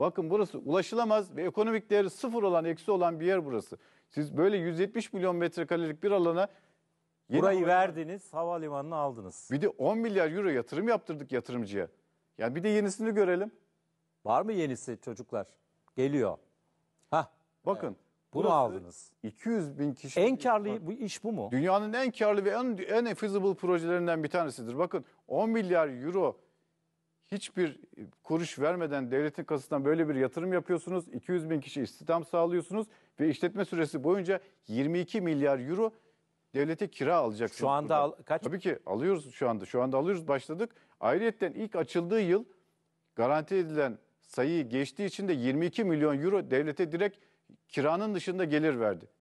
Bakın burası ulaşılamaz ve ekonomik değeri sıfır olan, eksi olan bir yer burası. Siz böyle 170 milyon metrekarelik bir alana Burayı havalimanı... verdiniz, havalimanını aldınız. Bir de 10 milyar euro yatırım yaptırdık yatırımcıya. Yani bir de yenisini görelim. Var mı yenisi çocuklar? Geliyor. Hah. Bakın. Evet. Bunu aldınız. 200 bin kişi. En karlı bu iş bu mu? Dünyanın en karlı ve en, en feasible projelerinden bir tanesidir. Bakın 10 milyar euro hiçbir e, kuruş vermeden devletin kasasından böyle bir yatırım yapıyorsunuz. 200 bin kişi istihdam sağlıyorsunuz ve işletme süresi boyunca 22 milyar euro devlete kira alacaksınız. Şu anda al, kaç? Tabii ki alıyoruz şu anda. Şu anda alıyoruz başladık. Ayrıyeten ilk açıldığı yıl garanti edilen sayıyı geçtiği için de 22 milyon euro devlete direkt kiranın dışında gelir verdi.